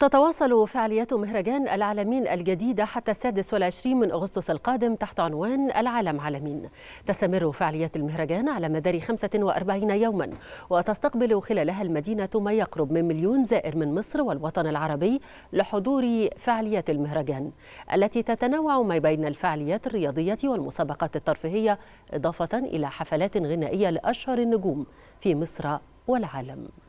تتواصل فعاليات مهرجان العالمين الجديدة حتى السادس والعشرين من أغسطس القادم تحت عنوان العالم عالمين تستمر فعاليات المهرجان على مدار 45 يوما وتستقبل خلالها المدينة ما يقرب من مليون زائر من مصر والوطن العربي لحضور فعاليات المهرجان التي تتنوع ما بين الفعاليات الرياضية والمسابقات الترفيهية إضافة إلى حفلات غنائية لأشهر النجوم في مصر والعالم